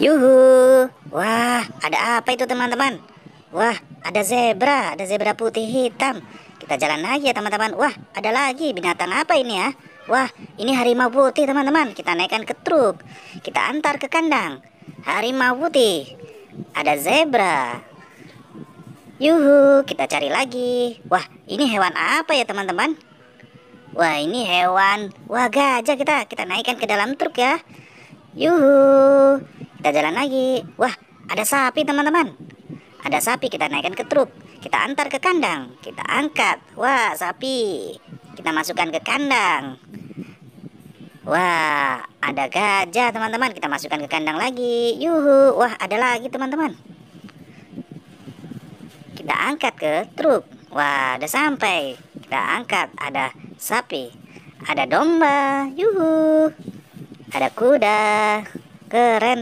Yuhu. Wah, ada apa itu teman-teman? Wah, ada zebra, ada zebra putih hitam. Kita jalan lagi ya teman-teman. Wah, ada lagi binatang apa ini ya? Wah, ini harimau putih teman-teman. Kita naikkan ke truk. Kita antar ke kandang. Harimau putih. Ada zebra. Yuhu, kita cari lagi. Wah, ini hewan apa ya teman-teman? Wah, ini hewan. Wah, gajah kita. Kita naikkan ke dalam truk ya. Yuhu. Kita jalan lagi. Wah, ada sapi teman-teman. Ada sapi kita naikkan ke truk. Kita antar ke kandang. Kita angkat. Wah, sapi. Kita masukkan ke kandang. Wah, ada gajah teman-teman. Kita masukkan ke kandang lagi. Yuhu. Wah, ada lagi teman-teman. Kita angkat ke truk. Wah, ada sampai. Kita angkat. Ada sapi. Ada domba. Yuhu. Ada kuda. Keren.